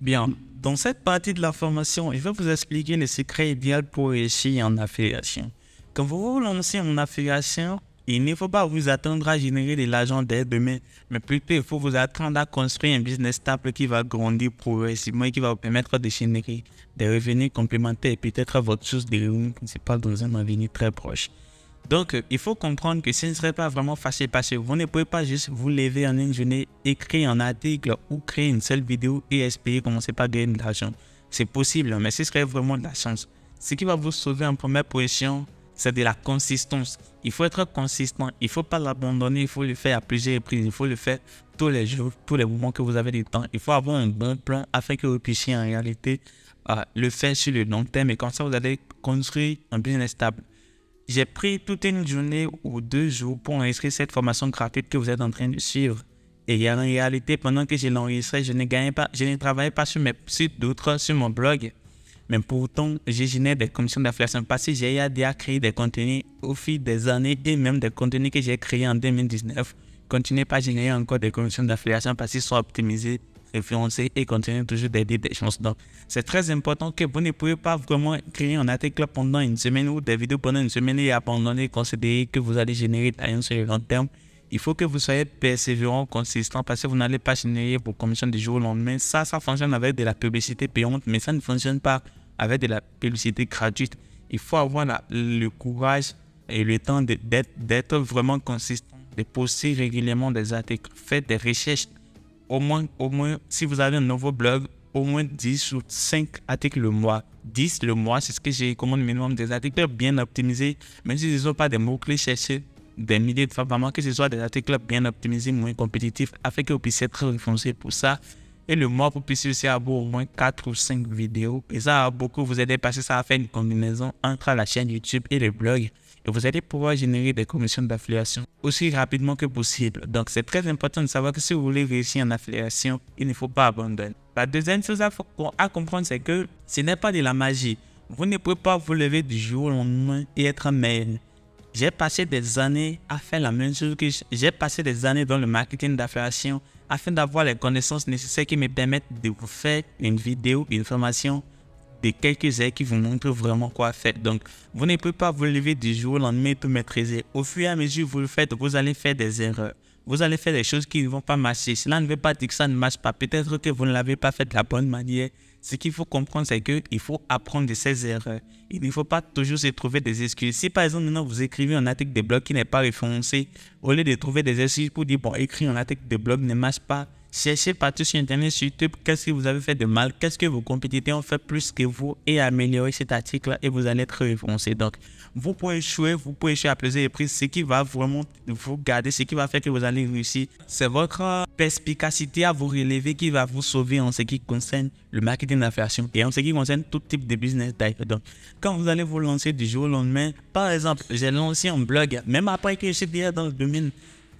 Bien. Dans cette partie de la formation, je vais vous expliquer les secrets idéaux pour réussir en affiliation. Quand vous vous lancez en affiliation, il ne faut pas vous attendre à générer de l'argent dès demain, mais plutôt il faut vous attendre à construire un business stable qui va grandir progressivement et qui va vous permettre de générer des revenus complémentaires et peut-être votre source de revenus principale dans un avenir très proche. Donc, euh, il faut comprendre que ce ne serait pas vraiment facile parce que vous ne pouvez pas juste vous lever en une journée, écrire un article ou créer une seule vidéo et espérer commencer par gagner de l'argent. C'est possible, mais ce serait vraiment de la chance. Ce qui va vous sauver en première position, c'est de la consistance. Il faut être consistant, il ne faut pas l'abandonner, il faut le faire à plusieurs reprises, il faut le faire tous les jours, tous les moments que vous avez du temps. Il faut avoir un bon plan afin que vous puissiez en réalité euh, le faire sur le long terme et comme ça vous allez construire un business stable. J'ai pris toute une journée ou deux jours pour enregistrer cette formation gratuite que vous êtes en train de suivre. Et en réalité, pendant que je l'enregistrais, je ne gagnais pas, je ne travaillais pas sur mes sites d'autres, sur mon blog. Mais pourtant, j'ai généré des commissions d'affiliation parce que j'ai déjà à des contenus au fil des années et même des contenus que j'ai créés en 2019. Continuez pas à générer encore des commissions d'affiliation parce qu'ils sont optimisés influencer et continuer toujours d'aider des gens. Donc, c'est très important que vous ne pouvez pas vraiment créer un article pendant une semaine ou des vidéos pendant une semaine et abandonner, considérer que vous allez générer d'ailleurs sur le long terme. Il faut que vous soyez persévérant, consistant, parce que vous n'allez pas générer vos commissions du jour au lendemain. Ça, ça fonctionne avec de la publicité payante, mais ça ne fonctionne pas avec de la publicité gratuite. Il faut avoir le courage et le temps d'être vraiment consistant, de poster régulièrement des articles, faites des recherches au moins, au moins, si vous avez un nouveau blog, au moins 10 ou 5 articles le mois. 10 le mois, c'est ce que j'ai comme minimum des articles bien optimisés, même si ce ne sont pas des mots-clés cherchés des milliers de femmes, vraiment que ce soit des articles bien optimisés, moins compétitifs, afin que vous puissiez être refoncé pour ça. Et le mois, vous puissiez aussi avoir au moins 4 ou 5 vidéos. Et ça a beaucoup vous aider parce que ça a fait une combinaison entre la chaîne YouTube et le blog et vous allez pouvoir générer des commissions d'affiliation aussi rapidement que possible. Donc c'est très important de savoir que si vous voulez réussir en affiliation, il ne faut pas abandonner. La deuxième chose à, comprendre, c'est que ce n'est pas de la magie. Vous ne pouvez pas vous lever du jour au lendemain et être mail. J'ai passé des années à faire la même chose que j'ai passé des années dans le marketing d'affiliation afin d'avoir les connaissances nécessaires qui me permettent de vous faire une vidéo, une formation de quelques heures qui vous montrent vraiment quoi faire. Donc, vous ne pouvez pas vous lever du jour au lendemain et tout maîtriser. Au fur et à mesure vous le faites, vous allez faire des erreurs. Vous allez faire des choses qui ne vont pas marcher. Cela ne veut pas dire que ça ne marche pas. Peut-être que vous ne l'avez pas fait de la bonne manière. Ce qu'il faut comprendre, c'est il faut apprendre de ses erreurs. Il ne faut pas toujours se trouver des excuses. Si par exemple, maintenant, vous écrivez un article de blog qui n'est pas référencé, au lieu de trouver des excuses pour dire, bon, écrire un article de blog ne marche pas, Cherchez partout sur Internet, sur YouTube, qu'est-ce que vous avez fait de mal, qu'est-ce que vos compétiteurs ont fait plus que vous et améliorez cet article-là et vous allez être référencé. Donc, vous pouvez échouer, vous pouvez échouer à plusieurs reprises. Ce qui va vraiment vous garder, ce qui va faire que vous allez réussir, c'est votre perspicacité à vous relever qui va vous sauver en ce qui concerne le marketing d'affaires et en ce qui concerne tout type de business type. Donc, quand vous allez vous lancer du jour au lendemain, par exemple, j'ai lancé un blog, même après que j'étais dans le domaine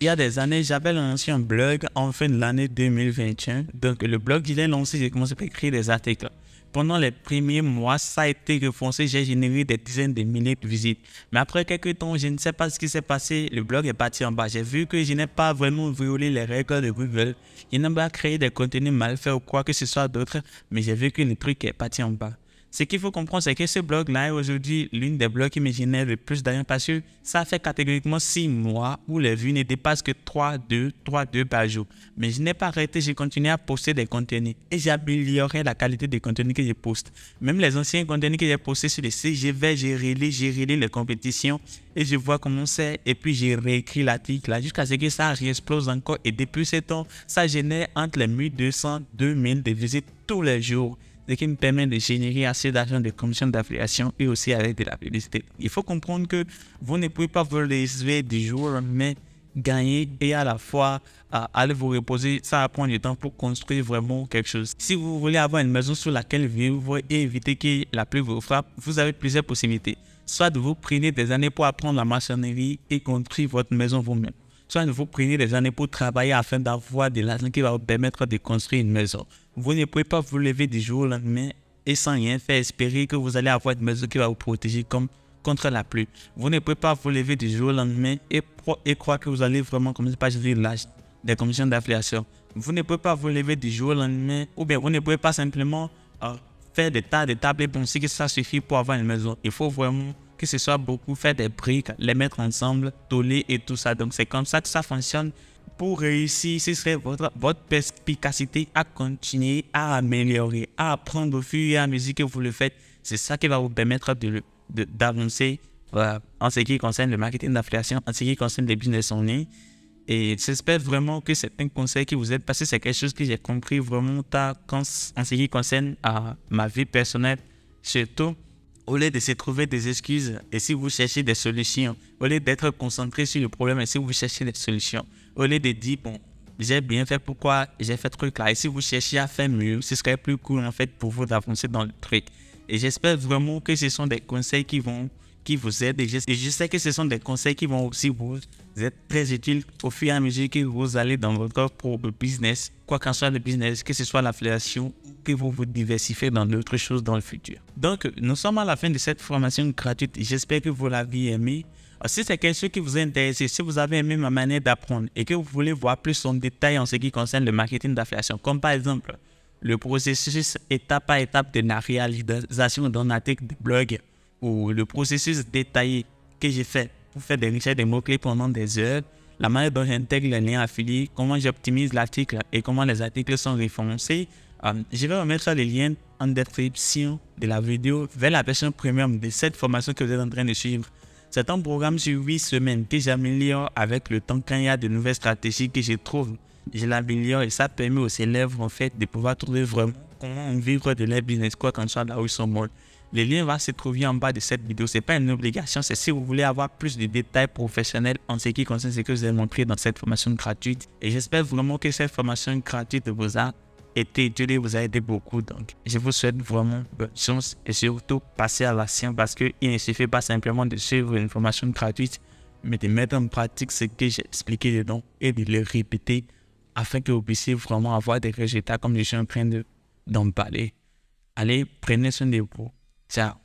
il y a des années, j'avais lancé un blog en fin de l'année 2021. Donc, le blog, il est lancé, j'ai commencé à écrire des articles. Pendant les premiers mois, ça a été refoncé, j'ai généré des dizaines de milliers de visites. Mais après quelques temps, je ne sais pas ce qui s'est passé, le blog est parti en bas. J'ai vu que je n'ai pas vraiment violé les règles de Google. Je n'ai pas créé des contenus mal faits ou quoi que ce soit d'autre, mais j'ai vu que le truc est parti en bas. Ce qu'il faut comprendre, c'est que ce blog-là est aujourd'hui l'une des blogs qui me génère le plus d'argent parce que ça fait catégoriquement 6 mois où les vues ne dépassent que 3, 2, 3, 2 par jour. Mais je n'ai pas arrêté, j'ai continué à poster des contenus et j'ai amélioré la qualité des contenus que je poste. Même les anciens contenus que j'ai postés sur les site, je vais, j'ai relis, j'ai relis les compétitions et je vois comment c'est et puis j'ai réécrit l'article là jusqu'à ce que ça réexplose encore et depuis ce temps, ça génère entre les 1200, 2000 de visites tous les jours qui me permet de générer assez d'argent de commissions d'affiliation et aussi avec de la publicité. Il faut comprendre que vous ne pouvez pas vous lever du jour, mais gagner et à la fois aller vous reposer, ça va prendre du temps pour construire vraiment quelque chose. Si vous voulez avoir une maison sur laquelle vivre et éviter que la pluie vous frappe, vous avez plusieurs possibilités. Soit de vous prenez des années pour apprendre la maçonnerie et construire votre maison vous-même. Soit de vous prenez des années pour travailler afin d'avoir de l'argent qui va vous permettre de construire une maison. Vous ne pouvez pas vous lever du jour au lendemain et sans rien faire espérer que vous allez avoir une maison qui va vous protéger comme contre la pluie. Vous ne pouvez pas vous lever du jour au lendemain et, croire que vous allez vraiment commencer par gérer l'âge des commissions d'affiliation. Vous ne pouvez pas vous lever du jour au lendemain ou bien vous ne pouvez pas simplement euh, faire des tas de tables et penser que ça suffit pour avoir une maison. Il faut vraiment que ce soit beaucoup, faire des briques, les mettre ensemble, toller et tout ça. Donc c'est comme ça que ça fonctionne pour réussir, ce serait votre, perspicacité à continuer à améliorer, à apprendre au fur et à mesure que vous le faites. C'est ça qui va vous permettre d'avancer de, de, en ce qui concerne le marketing d'affiliation, en ce qui concerne les business en ligne. Et j'espère vraiment que c'est un conseil qui vous aide parce que c'est quelque chose que j'ai compris vraiment tard en ce qui concerne à ma vie personnelle. Surtout, au lieu de se trouver des excuses et si vous cherchez des solutions, au lieu d'être concentré sur le problème et si vous cherchez des solutions, au lieu de dire, bon, j'ai bien fait, pourquoi j'ai fait truc là. Et si vous cherchez à faire mieux, ce serait plus cool en fait pour vous d'avancer dans le truc. Et j'espère vraiment que ce sont des conseils qui vont qui vous aider. Et je, sais que ce sont des conseils qui vont aussi vous être très utiles au fur et à mesure que vous allez dans votre propre business, quoi qu'en soit le business, que ce soit l'affiliation, que vous vous diversifiez dans d'autres choses dans le futur. Donc, nous sommes à la fin de cette formation gratuite. J'espère que vous l'avez aimée. Ah, si c'est quelque chose qui vous intéresse, si vous avez aimé ma manière d'apprendre et que vous voulez voir plus en détail en ce qui concerne le marketing d'affiliation, comme par exemple le processus étape par étape de la réalisation d'un article de blog ou le processus détaillé que j'ai fait pour faire des recherches de mots-clés pendant des heures, la manière dont j'intègre les liens affiliés, comment j'optimise l'article et comment les articles sont référencés. Euh, je vais remettre les liens en description de la vidéo vers la version premium de cette formation que vous êtes en train de suivre. C'est un programme sur 8 semaines que j'améliore avec le temps quand il y a de nouvelles stratégies que je trouve. Je l'améliore et ça permet aux élèves en fait de pouvoir trouver vraiment comment vivre de leur business quoi quand soit là où ils sont morts. Le lien va se trouver en bas de cette vidéo. Ce n'est pas une obligation, c'est si vous voulez avoir plus de détails professionnels en ce qui concerne ce que je vous ai montré dans cette formation gratuite. Et j'espère vraiment que cette formation gratuite vous a été, étudié vous a aidé beaucoup. Donc, je vous souhaite vraiment bonne chance et surtout passez à la l'action parce qu'il ne suffit pas simplement de suivre une formation gratuite, mais de mettre en pratique ce que j'ai expliqué dedans et de le répéter afin que vous puissiez vraiment avoir des résultats comme je suis en train d'en parler. Allez, prenez soin de vous. Ciao.